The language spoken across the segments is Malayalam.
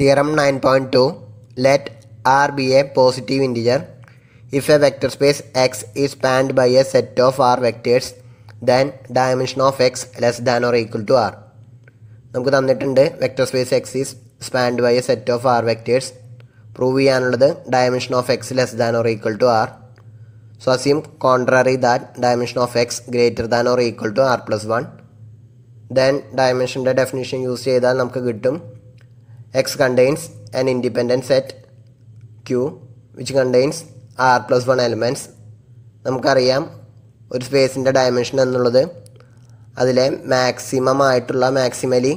Theorem nine Theorem two let R be a positive integer. If a vector space X is spanned by a set of R vectors then dimension of X less than or equal to R നമുക്ക് തന്നിട്ടുണ്ട് vector space X is spanned by a set of R vectors prove ചെയ്യാനുള്ളത് dimension of X less than or equal to R so assume contrary that dimension of X greater than or equal to R plus one then ഡയമെൻഷൻ്റെ ഡെഫിനേഷൻ യൂസ് ചെയ്താൽ നമുക്ക് കിട്ടും X contains an independent set Q which contains R plus 1 elements നമുക്കറിയാം ഒരു സ്പേസിൻ്റെ ഡയമെൻഷൻ എന്നുള്ളത് അതിലെ മാക്സിമം ആയിട്ടുള്ള മാക്സിമലി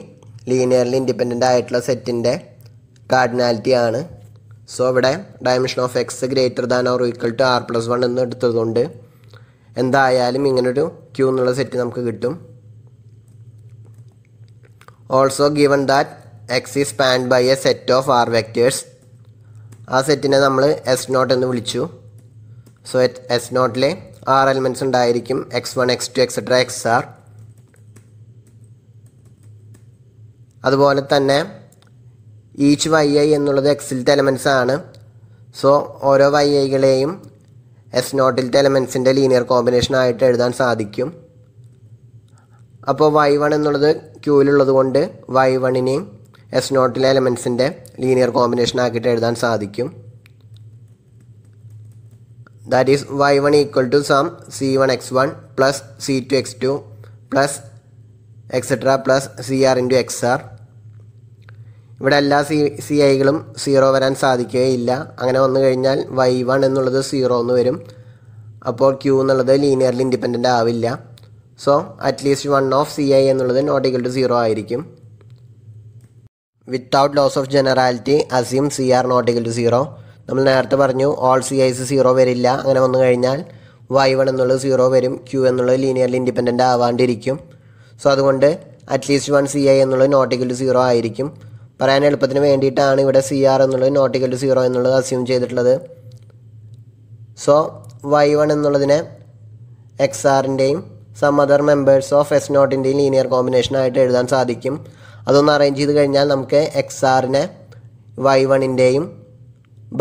ലീനിയർലി ഇൻഡിപെൻഡൻ്റ് ആയിട്ടുള്ള സെറ്റിൻ്റെ കാർഡിനാലിറ്റി ആണ് സോ ഇവിടെ dimension of X greater than or equal to R plus one എന്ന് എടുത്തതുകൊണ്ട് എന്തായാലും ഇങ്ങനൊരു ക്യൂ എന്നുള്ള സെറ്റ് നമുക്ക് കിട്ടും also given that X is spanned by a set of R vectors ആ സെറ്റിനെ നമ്മൾ എസ് നോട്ട് എന്ന് വിളിച്ചു സോ എറ്റ് എസ് നോട്ടിലെ ആർ എലിമെൻറ്റ്സ് ഉണ്ടായിരിക്കും X one X two etcetera X R അതുപോലെ തന്നെ ഈച്ച് വൈ ഐ എന്നുള്ളത് എക്സിലത്തെ എലമെൻസ് ആണ് സോ ഓരോ വൈ ഐകളെയും എസ് നോട്ടിലത്തെ എലമെൻസിൻ്റെ ലീനിയർ കോമ്പിനേഷൻ ആയിട്ട് എഴുതാൻ സാധിക്കും അപ്പോൾ വൈ വൺ എന്നുള്ളത് ക്യൂവിലുള്ളത് കൊണ്ട് വൈ വണ്ണിനെയും എസ് നോട്ടിലെ എലമെൻസിൻ്റെ ലീനിയർ കോമ്പിനേഷൻ ആക്കിയിട്ട് എഴുതാൻ സാധിക്കും that is Y one equal to sum C one X one plus C two X two plus etcetera plus C R into X R ഇവിടെ എല്ലാ സി സി ഐകളും സീറോ വരാൻ സാധിക്കുകയില്ല അങ്ങനെ വന്നു കഴിഞ്ഞാൽ വൈ വൺ എന്നുള്ളത് സീറോ എന്ന് വരും അപ്പോൾ ക്യൂ എന്നുള്ളത് ലീനിയർലി ഇൻഡിപെൻഡൻ്റ് ആവില്ല so at least one of C I എന്നുള്ളത് നോട്ട് ഈക്വൽ ടു സീറോ ആയിരിക്കും without loss of generality assume C R not equal to zero നമ്മൾ നേരത്തെ പറഞ്ഞു ഓൾ സി ഐസ് സീറോ വരില്ല അങ്ങനെ വന്നു കഴിഞ്ഞാൽ വൈ വൺ എന്നുള്ളത് സീറോ വരും ക്യൂ എന്നുള്ളത് ലീനിയർലി ഇൻഡിപെൻഡൻ്റ് ആവാണ്ടിരിക്കും സോ അതുകൊണ്ട് അറ്റ്ലീസ്റ്റ് വൺ സി ഐ എന്നുള്ളത് നോട്ട് ഇക്വൽ ടു സീറോ ആയിരിക്കും പറയാൻ എളുപ്പത്തിന് വേണ്ടിയിട്ടാണ് ഇവിടെ സി ആർ എന്നുള്ളത് നോട്ട് ഇക്വൽ ടു സീറോ എന്നുള്ളത് അസ്യൂം ചെയ്തിട്ടുള്ളത് സോ വൈ വൺ എന്നുള്ളതിനെ എക്സ് ആറിൻ്റെയും some other members of S നോട്ടിൻ്റെയും ലീനിയർ കോമ്പിനേഷൻ ആയിട്ട് എഴുതാൻ സാധിക്കും അതൊന്ന് അറേഞ്ച് ചെയ്ത് കഴിഞ്ഞാൽ നമുക്ക് എക്സ് ആറിനെ വൈ വണ്ണിൻ്റെയും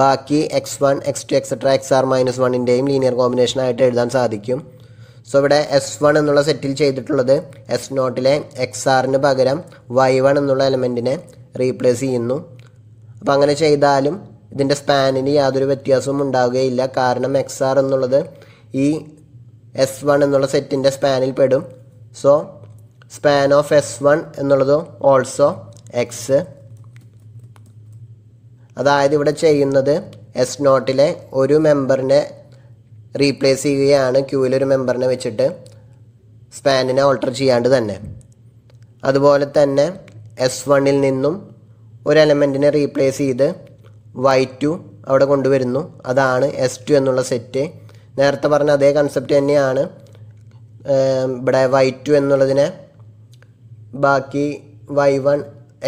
ബാക്കി X one X two etcetera X R minus വണ്ണിൻ്റെയും ലീനിയർ ആയിട്ട് എഴുതാൻ സാധിക്കും സോ ഇവിടെ എസ് വൺ എന്നുള്ള സെറ്റിൽ ചെയ്തിട്ടുള്ളത് എസ് നോട്ടിലെ എക്സ് ആറിന് പകരം വൈ വൺ എന്നുള്ള എലമെൻറ്റിനെ റീപ്ലേസ് ചെയ്യുന്നു അപ്പോൾ അങ്ങനെ ചെയ്താലും ഇതിൻ്റെ സ്പാനിന് യാതൊരു വ്യത്യാസവും ഉണ്ടാവുകയില്ല കാരണം എക്സ് ആർ എന്നുള്ളത് ഈ എസ് വൺ എന്നുള്ള സെറ്റിൻ്റെ സ്പാനിൽ പെടും so span of S one എന്നുള്ളത് ഓൾസോ എക്സ് അതായത് ഇവിടെ ചെയ്യുന്നത് എസ് നോട്ടിലെ ഒരു മെമ്പറിനെ റീപ്ലേസ് ചെയ്യുകയാണ് ഒരു മെമ്പറിനെ വെച്ചിട്ട് സ്പാനിനെ ഓൾട്ടർ ചെയ്യാണ്ട് തന്നെ അതുപോലെ തന്നെ എസ് വണ്ണിൽ നിന്നും ഒരു എലമെൻറ്റിനെ റീപ്ലേസ് ചെയ്ത് വൈ ടു അവിടെ കൊണ്ടുവരുന്നു അതാണ് എസ് ടു എന്നുള്ള സെറ്റ് നേരത്തെ പറഞ്ഞ അതേ കൺസെപ്റ്റ് തന്നെയാണ് ഇവിടെ വൈ ടു എന്നുള്ളതിനെ ബാക്കി Y one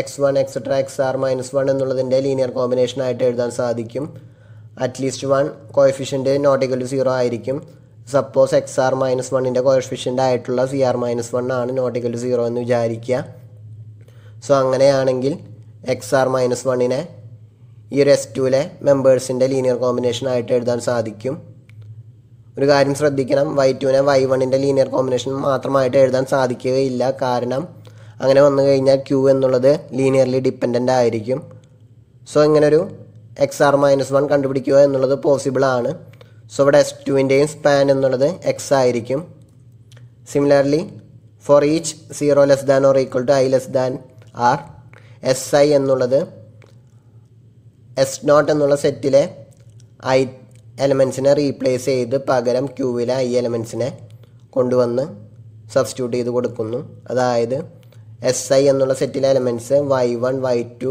X one etcetera X R minus one എന്നുള്ളതിൻ്റെ ലീനിയർ കോമ്പിനേഷൻ ആയിട്ട് എഴുതാൻ സാധിക്കും at least one coefficient not equal zero ആയിരിക്കും സപ്പോസ് എക്സ് ആർ മൈനസ് വണ്ണിൻ്റെ കോയഫിഷ്യൻ്റ് ആയിട്ടുള്ള സി ആർ മൈനസ് വൺ ആണ് നോട്ടിക്കൽ സീറോ എന്ന് വിചാരിക്കുക സോ അങ്ങനെയാണെങ്കിൽ എക്സ് ആർ മൈനസ് വണ്ണിനെ ഈ ഒരു എസ് ടുവിലെ മെമ്പേഴ്സിൻ്റെ ലീനിയർ കോമ്പിനേഷൻ ആയിട്ട് എഴുതാൻ സാധിക്കും ഒരു കാര്യം ശ്രദ്ധിക്കണം വൈ ടുവിനെ വൈ വണ്ണിൻ്റെ ലീനിയർ കോമ്പിനേഷൻ മാത്രമായിട്ട് എഴുതാൻ സാധിക്കുകയില്ല കാരണം അങ്ങനെ വന്നു കഴിഞ്ഞാൽ ക്യൂ എന്നുള്ളത് ലീനിയർലി ഡിപ്പെൻഡൻ്റ് ആയിരിക്കും സോ ഇങ്ങനൊരു എക്സ് ആർ മൈനസ് വൺ കണ്ടുപിടിക്കുക എന്നുള്ളത് പോസിബിൾ ആണ് സോ ഇവിടെ എസ് ടുവിൻ്റെയും സ്പാൻ എന്നുള്ളത് എക്സ് ആയിരിക്കും similarly for each zero less than or equal to I less than R S I എന്നുള്ളത് എസ് നോട്ട് എന്നുള്ള സെറ്റിലെ ഐ എലമെൻസിനെ റീപ്ലേസ് ചെയ്ത് പകരം ക്യൂവിലെ ഐ എലമെൻസിനെ കൊണ്ടുവന്ന് സബ്സ്റ്റിറ്റ്യൂട്ട് ചെയ്ത് കൊടുക്കുന്നു അതായത് എസ് ഐ എന്നുള്ള സെറ്റിലെ elements Y one Y two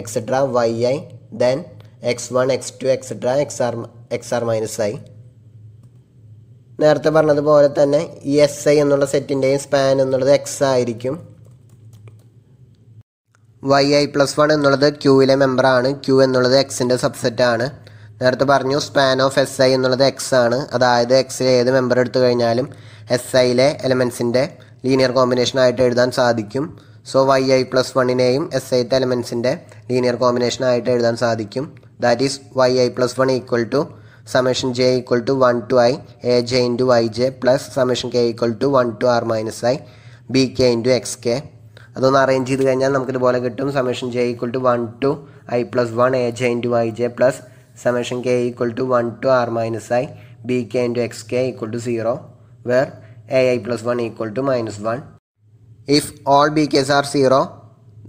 etcetera Y I then X one X two etcetera X R X R minus I നേരത്തെ പറഞ്ഞതുപോലെ തന്നെ ഈ എസ് ഐ എന്നുള്ള സെറ്റിൻ്റെയും സ്പാൻ എന്നുള്ളത് എക്സ് ആയിരിക്കും വൈ ഐ പ്ലസ് വൺ എന്നുള്ളത് ക്യൂവിലെ മെമ്പറാണ് ക്യൂ എന്നുള്ളത് എക്സിൻ്റെ സബ്സെറ്റാണ് നേരത്തെ പറഞ്ഞു സ്പാൻ ഓഫ് എസ് ഐ എന്നുള്ളത് എക്സ് ആണ് അതായത് എക്സിലെ ഏത് മെമ്പർ എടുത്തു കഴിഞ്ഞാലും എസ് ഐയിലെ എലമെൻസിൻ്റെ ലീനിയർ കോമ്പിനേഷൻ ആയിട്ട് എഴുതാൻ സാധിക്കും സോ വൈ ഐ പ്ലസ് വണ്ണിനെയും എസ് ഐത്ത് എലമെൻസിൻ്റെ ലീനിയർ കോമ്പിനേഷൻ ആയിട്ട് എഴുതാൻ സാധിക്കും that is Y I plus one equal to summation J equal to one to I A J into Y J plus summation K equal to one to R minus I B K into X K അതൊന്ന് അറേഞ്ച് ചെയ്ത് കഴിഞ്ഞാൽ നമുക്കിതുപോലെ കിട്ടും summation J equal to one to I plus one A J into Y J plus summation K equal to one to R minus I B K into X K equal to zero where ai plus 1 equal to minus 1 if all bks are 0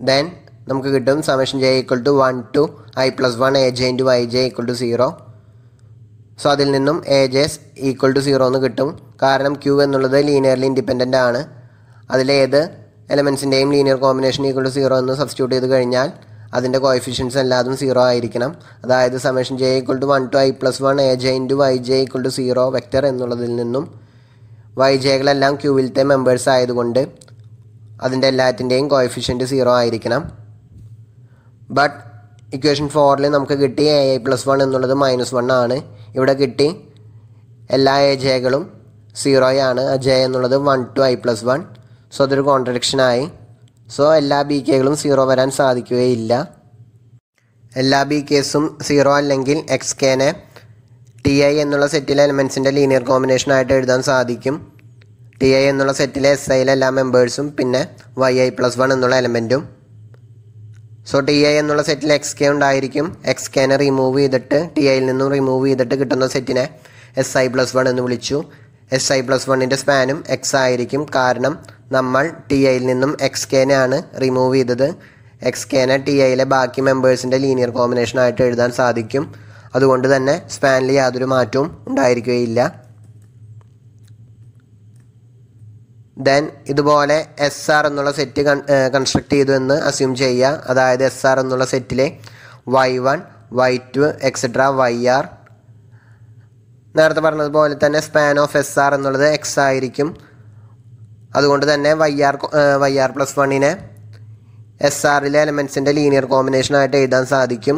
then നമുക്ക് കിട്ടും summation J equal to one to I plus one A J into i j equal to zero so അതിൽ നിന്നും a j's equal to zero എന്ന് കിട്ടും കാരണം ക്യു എന്നുള്ളത് ലീനിയർലി ഇൻഡിപെൻഡൻ്റ് ആണ് അതിലേത് എലമെൻസിൻ്റെയും linear combination equal to zero എന്ന് സബ്സ്റ്റിറ്റ്യൂട്ട് ചെയ്ത് കഴിഞ്ഞാൽ അതിൻ്റെ കോയിഫിഷ്യൻസ് എല്ലാതും സീറോ ആയിരിക്കണം അതായത് summation j equal to one to I plus one A J into Y j equal to zero vector എന്നുള്ളതിൽ നിന്നും വൈജകളെല്ലാം ക്യൂവിലത്തെ മെമ്പേഴ്സ് ആയതുകൊണ്ട് അതിൻ്റെ എല്ലാത്തിൻ്റെയും കോയഫിഷ്യൻറ്റ് സീറോ ആയിരിക്കണം ബട്ട് ഇക്വേഷൻ ഫോറിൽ നമുക്ക് കിട്ടി എ ഐ പ്ലസ് വൺ എന്നുള്ളത് മൈനസ് വൺ ആണ് ഇവിടെ കിട്ടി എല്ലാ എ ജെകളും സീറോയാണ് ജെ എന്നുള്ളത് one to I plus one so അതൊരു കോൺട്രഡിക്ഷനായി സോ എല്ലാ ബി കെകളും സീറോ വരാൻ സാധിക്കുകയില്ല എല്ലാ ബി കേസും സീറോ അല്ലെങ്കിൽ എക്സ് കെനെ ടി ഐ എന്നുള്ള സെറ്റിലെ എലമെൻസിൻ്റെ ലീനിയർ കോമ്പിനേഷൻ ആയിട്ട് എഴുതാൻ സാധിക്കും ടി ഐ എന്നുള്ള സെറ്റിലെ എസ് ഐയിലെ എല്ലാ മെമ്പേഴ്സും പിന്നെ വൈ ഐ പ്ലസ് വൺ എന്നുള്ള എലമെൻറ്റും സോ ടി ഐ എന്നുള്ള സെറ്റിൽ എക്സ് കെ ഉണ്ടായിരിക്കും എക്സ് കെനെ റിമൂവ് ചെയ്തിട്ട് ടി ഐയിൽ നിന്നും റിമൂവ് ചെയ്തിട്ട് കിട്ടുന്ന സെറ്റിനെ എസ് ഐ പ്ലസ് വൺ എന്ന് വിളിച്ചു എസ് ഐ പ്ലസ് വണ്ണിൻ്റെ സ്പാനും എക്സ് ആയിരിക്കും കാരണം നമ്മൾ ടി ഐയിൽ നിന്നും എക്സ് ആണ് റിമൂവ് ചെയ്തത് എക്സ് കെനെ ടി ഐയിലെ ബാക്കി മെമ്പേഴ്സിൻ്റെ ലീനിയർ കോമ്പിനേഷൻ ആയിട്ട് എഴുതാൻ സാധിക്കും അതുകൊണ്ട് തന്നെ സ്പാനിൽ യാതൊരു മാറ്റവും ഉണ്ടായിരിക്കുകയില്ല ദെൻ ഇതുപോലെ എസ് ആർ എന്നുള്ള സെറ്റ് കൺസ്ട്രക്ട് ചെയ്തു എന്ന് അസ്യൂം ചെയ്യുക അതായത് എസ് ആർ എന്നുള്ള സെറ്റിലെ y one Y two etcetera y r നേരത്തെ പറഞ്ഞതുപോലെ തന്നെ സ്പാൻ ഓഫ് എസ് ആർ എന്നുള്ളത് എക്സ് ആയിരിക്കും അതുകൊണ്ട് തന്നെ y r y r plus വണ്ണിനെ എസ് ആറിലെ എലമെൻസിൻ്റെ ലീനിയർ കോമ്പിനേഷനായിട്ട് എഴുതാൻ സാധിക്കും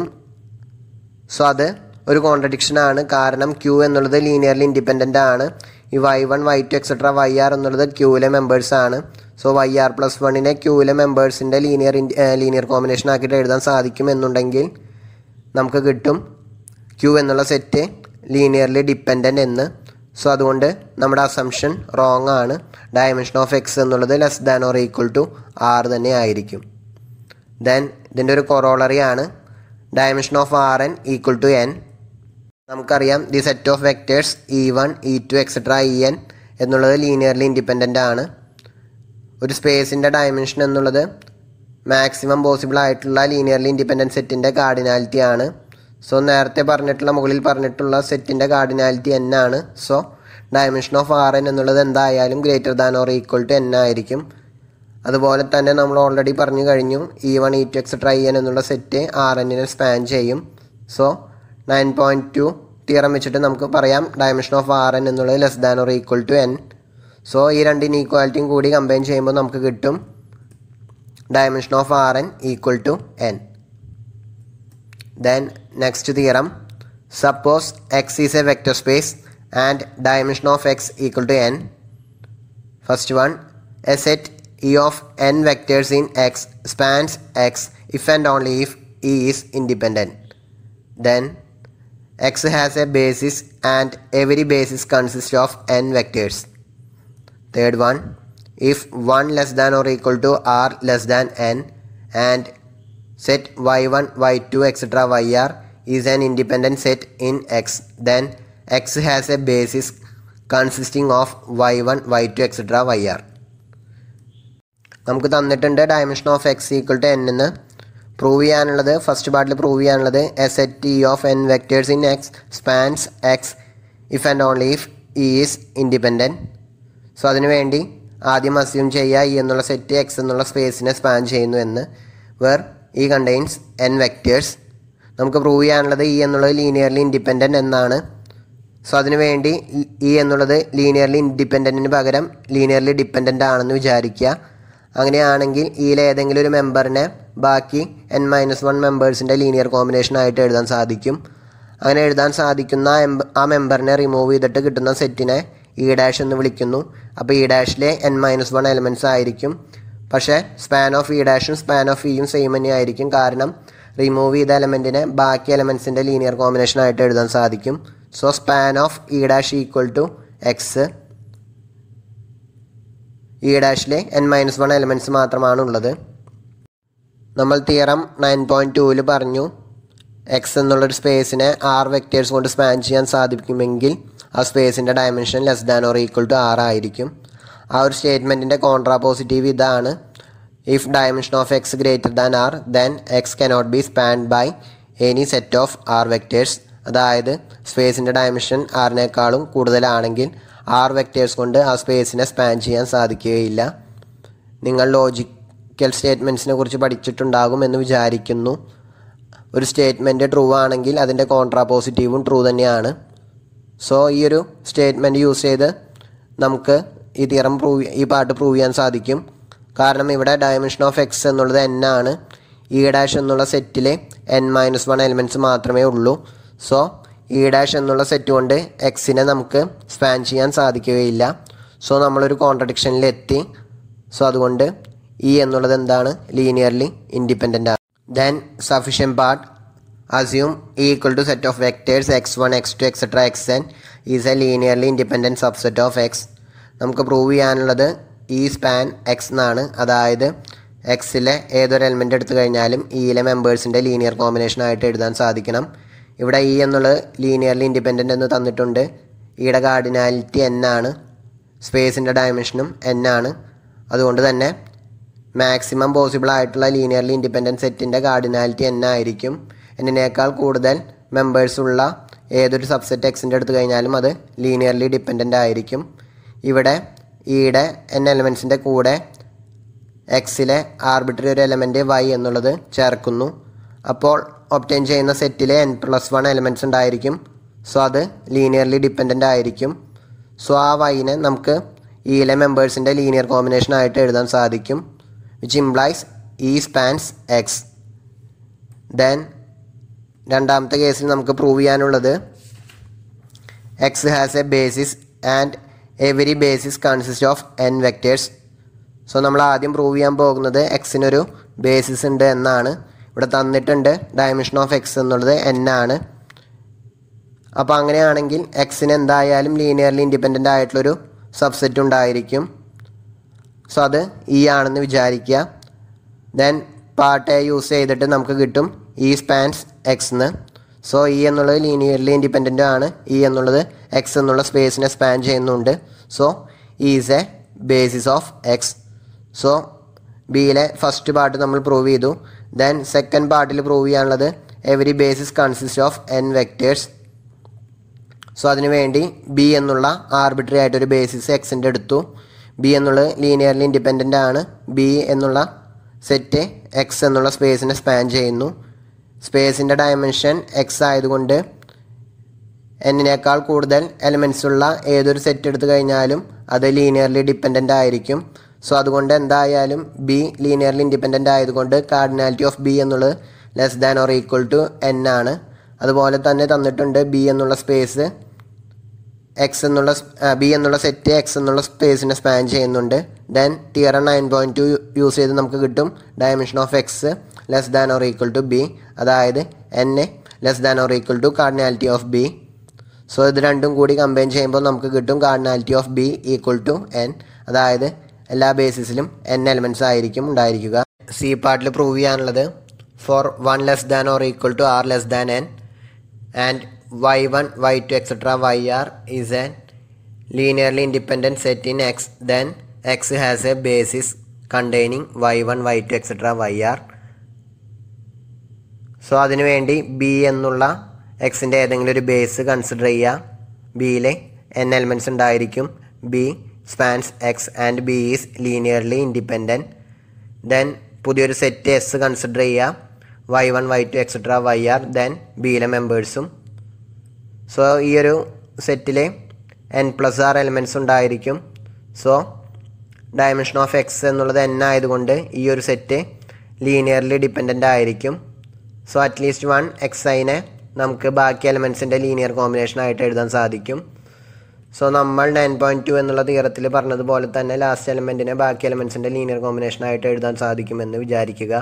സോ അത് ഒരു കോൺട്രഡിക്ഷൻ ആണ് കാരണം ക്യൂ എന്നുള്ളത് ലീനിയർലി ഇൻഡിപെൻഡൻ്റ് ആണ് ഈ y one Y two etcetera y r എന്നുള്ളത് ക്യൂവിലെ മെമ്പേഴ്സ് ആണ് സോ വൈ ആർ പ്ലസ് വണ്ണിനെ ക്യൂവിലെ മെമ്പേഴ്സിൻ്റെ ലീനിയർ ലീനിയർ കോമ്പിനേഷൻ ആക്കിയിട്ട് എഴുതാൻ സാധിക്കും എന്നുണ്ടെങ്കിൽ നമുക്ക് കിട്ടും ക്യൂ എന്നുള്ള സെറ്റ് ലീനിയർലി ഡിപ്പെൻഡൻ്റ് എന്ന് സോ അതുകൊണ്ട് നമ്മുടെ അസംഷൻ റോങ് ആണ് ഡയമെൻഷൻ ഓഫ് എക്സ് എന്നുള്ളത് less than or equal to r തന്നെ ആയിരിക്കും ദെൻ ഇതിൻ്റെ ഒരു കൊറോളറി ആണ് dimension of r n equal to n നമുക്കറിയാം the set of vectors e one e two etcetera e n എന്നുള്ളത് ലീനിയർലി ഇൻഡിപെൻഡൻ്റ് ആണ് ഒരു സ്പേസിൻ്റെ ഡയമെൻഷൻ എന്നുള്ളത് മാക്സിമം പോസിബിൾ ആയിട്ടുള്ള ലീനിയർലി ഇൻഡിപെൻഡൻറ്റ് സെറ്റിൻ്റെ കാർഡിനാലിറ്റി ആണ് സോ നേരത്തെ പറഞ്ഞിട്ടുള്ള മുകളിൽ പറഞ്ഞിട്ടുള്ള സെറ്റിൻ്റെ കാർഡിനാലിറ്റി എൻ ആണ് so dimension of r n എന്നുള്ളത് എന്തായാലും greater than or equal to n ആയിരിക്കും അതുപോലെ തന്നെ നമ്മൾ ഓൾറെഡി പറഞ്ഞു കഴിഞ്ഞു e one e two etcetera n എന്നുള്ള സെറ്റ് ആർ എന്നിനെ സ്പാൻ ചെയ്യും so nine point to theorem വെച്ചിട്ട് നമുക്ക് പറയാം ഡയമെൻഷൻ ഓഫ് ആർ എൻ എന്നുള്ളത് less than or equal to n so ഈ രണ്ട് ഇനീക്വാലിറ്റിയും കൂടി കമ്പൈൻ ചെയ്യുമ്പോൾ നമുക്ക് കിട്ടും dimension of r n equal to n then next theorem suppose x is a vector space and dimension of x equal to n first one a set e of n vectors in x spans x if and only if e is independent then X has a basis and every basis consists of n vectors. Third one, if 1 less than or equal to r less than n and set y1, y2, etc. yr is an independent set in x, then x has a basis consisting of y1, y2, etc. yr. നമുക്ക് തന്നിട്ടുണ്ട് dimension of x equal to n എന്ന് പ്രൂവ് ചെയ്യാനുള്ളത് ഫസ്റ്റ് പാർട്ടിൽ പ്രൂവ് ചെയ്യാനുള്ളത് a t of n vectors in x spans x if and only if is independent so അതിനുവേണ്ടി ആദ്യം അസ്യൂം ചെയ്യുക ഇ എന്നുള്ള സെറ്റ് എക്സ് എന്നുള്ള സ്പേസിനെ സ്പാൻ ചെയ്യുന്നു എന്ന് where e contains n vectors നമുക്ക് പ്രൂവ് ചെയ്യാനുള്ളത് ഈ e എന്നുള്ളത് ലീനിയർലി ഇൻഡിപെൻഡൻ്റ് എന്നാണ് സോ അതിനുവേണ്ടി ഈ e എന്നുള്ളത് ലീനിയർലി ഇൻഡിപെൻഡൻറ്റിന് പകരം ലീനിയർലി ഡിപ്പെൻഡൻ്റ് ആണെന്ന് വിചാരിക്കുക അങ്ങനെയാണെങ്കിൽ ഈ ഏതെങ്കിലും ഒരു മെമ്പറിനെ ബാക്കി എൻ മൈനസ് വൺ മെമ്പേഴ്സിൻ്റെ ലീനിയർ ആയിട്ട് എഴുതാൻ സാധിക്കും അങ്ങനെ എഴുതാൻ സാധിക്കുന്ന ആ മെമ്പറിനെ റിമൂവ് ചെയ്തിട്ട് കിട്ടുന്ന സെറ്റിനെ ഇ ഡാഷ് എന്ന് വിളിക്കുന്നു അപ്പോൾ ഇ ഡാഷിലെ എൻ മൈനസ് വൺ എലമെൻറ്റ്സ് ആയിരിക്കും പക്ഷേ സ്പാൻ ഓഫ് ഇ ഡാഷും സ്പാൻ ഓഫ് ഇയും സെയിം തന്നെ ആയിരിക്കും കാരണം റിമൂവ് ചെയ്ത എലമെൻറ്റിനെ ബാക്കി എലമെൻസിൻ്റെ ലീനിയർ കോമ്പിനേഷനായിട്ട് എഴുതാൻ സാധിക്കും so span of e dash equal to x e ഡാഷിലെ എൻ മൈനസ് വൺ എലമെൻറ്റ്സ് മാത്രമാണ് ഉള്ളത് നമ്മൾ തിയറം നയൻ പോയിൻറ്റ് ടുവിൽ പറഞ്ഞു എക്സ് എന്നുള്ളൊരു സ്പേസിനെ ആറ് വെക്റ്റേഴ്സ് കൊണ്ട് സ്പാൻ ചെയ്യാൻ സാധിക്കുമെങ്കിൽ ആ സ്പേസിൻ്റെ dimension less than or equal to r ആയിരിക്കും ആ ഒരു സ്റ്റേറ്റ്മെൻറ്റിൻ്റെ കോൺട്രാപോസിറ്റീവ് ഇതാണ് if dimension of X greater than r then x cannot be spanned by any set of R vectors അതായത് സ്പേസിൻ്റെ ഡയമെൻഷൻ ആറിനേക്കാളും കൂടുതലാണെങ്കിൽ ആർ വെക്റ്റേഴ്സ് കൊണ്ട് ആ സ്പേസിനെ സ്പാൻ ചെയ്യാൻ സാധിക്കുകയില്ല നിങ്ങൾ ലോജിക്കൽ സ്റ്റേറ്റ്മെൻറ്റ്സിനെ കുറിച്ച് പഠിച്ചിട്ടുണ്ടാകും എന്ന് വിചാരിക്കുന്നു ഒരു സ്റ്റേറ്റ്മെൻറ്റ് ട്രൂ ആണെങ്കിൽ അതിൻ്റെ കോൺട്രാ പോസിറ്റീവും ട്രൂ തന്നെയാണ് സോ ഈ ഒരു സ്റ്റേറ്റ്മെൻറ്റ് യൂസ് ചെയ്ത് നമുക്ക് ഈ തിയറം പ്രൂവ് ഈ പാട്ട് പ്രൂവ് ചെയ്യാൻ സാധിക്കും കാരണം ഇവിടെ ഡയമെൻഷൻ ഓഫ് എക്സ് എന്നുള്ളത് എൻ ആണ് ഇ e ഡാഷ് എന്നുള്ള സെറ്റിലെ എൻ മൈനസ് വൺ എലിമെൻറ്റ്സ് മാത്രമേ ഉള്ളൂ സോ ഇ e ഡാഷ് എന്നുള്ള സെറ്റ് കൊണ്ട് എക്സിനെ നമുക്ക് സ്പാൻ ചെയ്യാൻ സാധിക്കുകയില്ല സോ നമ്മളൊരു കോൺട്രഡിക്ഷനിലെത്തി സോ അതുകൊണ്ട് ഇ e എന്നുള്ളത് എന്താണ് ലീനിയർലി ഇൻഡിപെൻഡൻ്റ് ആണ് then sufficient part assume equal to set of vectors x one X two etcetera x n is a linearly independent subset of x നമുക്ക് പ്രൂവ് ചെയ്യാനുള്ളത് ഈ സ്പാൻ എക്സ് എന്നാണ് അതായത് എക്സിലെ ഏതൊരു എലമെൻ്റ് എടുത്തു കഴിഞ്ഞാലും ഇയിലെ മെമ്പേഴ്സിൻ്റെ ലീനിയർ കോമ്പിനേഷൻ ആയിട്ട് എഴുതാൻ സാധിക്കണം ഇവിടെ ഇ e എന്നുള്ളത് ലീനിയർലി ഇൻഡിപെൻഡൻ്റ് എന്ന് തന്നിട്ടുണ്ട് ഇയുടെ കാർഡിനാലിറ്റി എൻ ആണ് സ്പേസിൻ്റെ ഡയമെൻഷനും എൻ ആണ് അതുകൊണ്ട് തന്നെ മാക്സിമം പോസിബിൾ ആയിട്ടുള്ള ലീനിയർലി ഇൻഡിപെൻഡൻറ്റ് സെറ്റിൻ്റെ കാർഡിനാലിറ്റി എൻ ആയിരിക്കും എന്നിനേക്കാൾ കൂടുതൽ മെമ്പേഴ്സ് ഉള്ള ഏതൊരു സബ്സെറ്റ് എക്സിൻ്റെ എടുത്തു കഴിഞ്ഞാലും അത് ലീനിയർലി ഡിപ്പെൻഡൻ്റ് ആയിരിക്കും ഇവിടെ ഇയുടെ എൻ എലമെൻസിൻ്റെ കൂടെ എക്സിലെ ആർബിട്രറി ഒരു എലമെൻറ്റ് വൈ എന്നുള്ളത് ചേർക്കുന്നു അപ്പോൾ ഒപ്റ്റൈൻ ചെയ്യുന്ന സെറ്റിലെ എൻ പ്ലസ് വൺ എലമെൻറ്റ്സ് ഉണ്ടായിരിക്കും സോ അത് ലീനിയർലി ഡിപ്പെൻഡൻ്റ് ആയിരിക്കും സോ ആ വൈനെ നമുക്ക് ഈയിലെ മെമ്പേഴ്സിൻ്റെ ലീനിയർ കോമ്പിനേഷൻ ആയിട്ട് എഴുതാൻ സാധിക്കും which implies e spans x then രണ്ടാമത്തെ കേസിൽ നമുക്ക് പ്രൂവ് ചെയ്യാനുള്ളത് x has a basis and every basis consist of n vectors so നമ്മൾ ആദ്യം പ്രൂവ് ചെയ്യാൻ പോകുന്നത് എക്സിനൊരു ബേസിസ് ഉണ്ട് എന്നാണ് ഇവിടെ തന്നിട്ടുണ്ട് ഡയമെൻഷൻ ഓഫ് എക്സ് എന്നുള്ളത് എൻ ആണ് അപ്പോൾ അങ്ങനെയാണെങ്കിൽ എക്സിന് എന്തായാലും ലീനിയർലി ഇൻഡിപെൻഡൻ്റ് ആയിട്ടുള്ളൊരു സബ്സെറ്റ് ഉണ്ടായിരിക്കും സോ അത് ഇ e ആണെന്ന് വിചാരിക്കുക ദെൻ പാർട്ട് എ യൂസ് ചെയ്തിട്ട് നമുക്ക് കിട്ടും ഇ സ്പാൻസ് എക്സ് എന്ന് സോ ഇ എന്നുള്ളത് ലീനിയർലി ഇൻഡിപെൻഡൻ്റ് ആണ് ഇ e എന്നുള്ളത് എക്സ് എന്നുള്ള സ്പേസിനെ സ്പാൻ ചെയ്യുന്നുണ്ട് so is a basis of x so ബിയിലെ ഫസ്റ്റ് പാർട്ട് നമ്മൾ പ്രൂവ് ചെയ്തു ദെൻ സെക്കൻഡ് പാർട്ടിൽ പ്രൂവ് ചെയ്യാനുള്ളത് every basis consist of n vectors so അതിനുവേണ്ടി ബി എന്നുള്ള ആർബിട്രറി ആയിട്ടൊരു ബേസിസ് എക്സിൻ്റെ എടുത്തു ബി എന്നുള്ളത് ലീനിയർലി ഇൻഡിപെൻഡൻ്റ് ആണ് ബി എന്നുള്ള സെറ്റ് എക്സ് എന്നുള്ള സ്പേസിനെ സ്പാൻ ചെയ്യുന്നു സ്പേസിൻ്റെ ഡയമെൻഷൻ എക്സ് ആയതുകൊണ്ട് എന്നിനേക്കാൾ കൂടുതൽ എലമെൻസ് ഉള്ള ഏതൊരു സെറ്റ് എടുത്തു കഴിഞ്ഞാലും അത് ലീനിയർലി ഡിപ്പെൻഡൻ്റ് ആയിരിക്കും സോ അതുകൊണ്ട് എന്തായാലും ബി ലീനിയർലി ഇൻഡിപെൻഡൻ്റ് ആയതുകൊണ്ട് കാർഡിനാലിറ്റി ഓഫ് ബി എന്നുള്ളത് less than or equal to n ആണ് അതുപോലെ തന്നെ തന്നിട്ടുണ്ട് ബി എന്നുള്ള സ്പേസ് എക്സ് എന്നുള്ള ബി എന്നുള്ള സെറ്റ് എക്സ് എന്നുള്ള സ്പേസിനെ സ്പാൻ ചെയ്യുന്നുണ്ട് then theorem nine point two use ചെയ്ത് നമുക്ക് കിട്ടും dimension of X less than or equal to b അതായത് n a less than or equal to cardinality of b so ഇത് രണ്ടും കൂടി കമ്പൈൻ ചെയ്യുമ്പോൾ നമുക്ക് കിട്ടും cardinality of b equal to n അതായത് എല്ലാ ബേസിസിലും എൻ എലമെൻറ്റ്സ് ആയിരിക്കും ഉണ്ടായിരിക്കുക സി പാർട്ടിൽ പ്രൂവ് ചെയ്യാനുള്ളത് for one less than or equal to r less than n and y one Y two etcetera y r is an linearly independent set in x then x has a basis containing y one Y two etcetera y r so അതിനുവേണ്ടി ബി എന്നുള്ള എക്സിൻ്റെ ഏതെങ്കിലും ഒരു ബേസ് കൺസിഡർ ചെയ്യുക ബിയിലെ എൻ എലമെൻറ്റ്സ് ഉണ്ടായിരിക്കും b spans x and b is linearly independent then പുതിയൊരു സെറ്റ് എസ് കൺസിഡർ ചെയ്യുക y one Y two etcetera y r then ബിയിലെ മെമ്പേഴ്സും സോ ഈ ഒരു സെറ്റിൽ എൻ പ്ലസ് ആർ എലിമെൻറ്റ്സ് ഉണ്ടായിരിക്കും സോ ഡയമെൻഷൻ ഓഫ് എക്സ് എന്നുള്ളത് എൻ ആയതുകൊണ്ട് ഈ ഒരു സെറ്റ് ലീനിയർലി ഡിപ്പെൻഡൻ്റ് ആയിരിക്കും സോ അറ്റ്ലീസ്റ്റ് വൺ എക്സ് ഐനെ നമുക്ക് ബാക്കി എലമെൻസിൻ്റെ ലീനിയർ കോമ്പിനേഷൻ ആയിട്ട് എഴുതാൻ സാധിക്കും സോ നമ്മൾ നയൻ പോയിന്റ് ടു എന്നുള്ള തീരത്തിൽ പറഞ്ഞതുപോലെ തന്നെ ലാസ്റ്റ് എലമെന്റിനെ ബാക്കി എലമെന്റ്സിന്റെ ലീനിയർ കോമ്പിനേഷൻ ആയിട്ട് എഴുതാൻ സാധിക്കുമെന്ന് വിചാരിക്കുക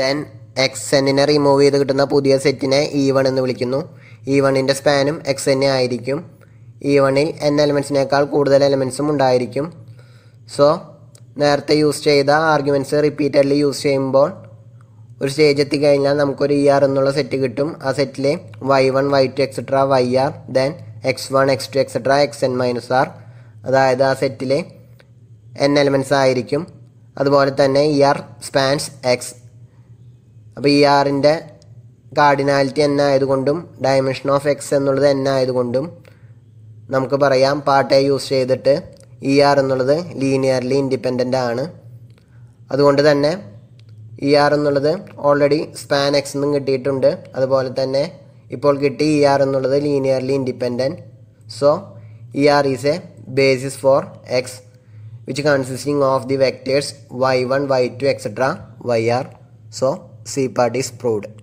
ദെൻ എക്സ് എന്നിനെ റിമൂവ് ചെയ്ത് കിട്ടുന്ന പുതിയ സെറ്റിനെ ഇ വൺ എന്ന് വിളിക്കുന്നു ഇ വണ്ണിൻ്റെ സ്പാനും എക്സ് എന്നെ ആയിരിക്കും ഇ വണ്ണിൽ എൻ എലമെന്റ്സിനേക്കാൾ കൂടുതൽ എലമെന്റ്സും ഉണ്ടായിരിക്കും സോ നേരത്തെ യൂസ് ചെയ്ത ആർഗ്യുമെന്റ്സ് റിപ്പീറ്റഡ്ലി യൂസ് ചെയ്യുമ്പോൾ ഒരു സ്റ്റേജ് എത്തി കഴിഞ്ഞാൽ നമുക്കൊരു ഇ e ആർ എന്നുള്ള സെറ്റ് കിട്ടും ആ സെറ്റിലെ y one Y two etcetera y r then X one X two etcetera x n minus r അതായത് ആ സെറ്റിലെ എൻ എലമെൻസ് ആയിരിക്കും അതുപോലെ തന്നെ ഇ ആർ സ്പാൻസ് എക്സ് അപ്പോൾ ഇ ആറിൻ്റെ കാർഡിനാലിറ്റി എൻ ആയതുകൊണ്ടും ഡയമെൻഷൻ ഓഫ് എക്സ് എന്നുള്ളത് എൻ ആയതുകൊണ്ടും നമുക്ക് പറയാം പാർട്ട് എ യൂസ് ചെയ്തിട്ട് ഇ ആർ എന്നുള്ളത് ലീനിയർലി ഇൻഡിപെൻഡൻ്റ് ആണ് അതുകൊണ്ട് തന്നെ ഇ ആർ എന്നുള്ളത് ഓൾറെഡി സ്പാൻ എക്സ് എന്നും കിട്ടിയിട്ടുണ്ട് അതുപോലെ തന്നെ ഇപ്പോൾ കിട്ടി ഇ ആർ എന്നുള്ളത് linearly independent so e r is a basis for x which consisting of the vectors y one Y two etcetera y r so c part is proved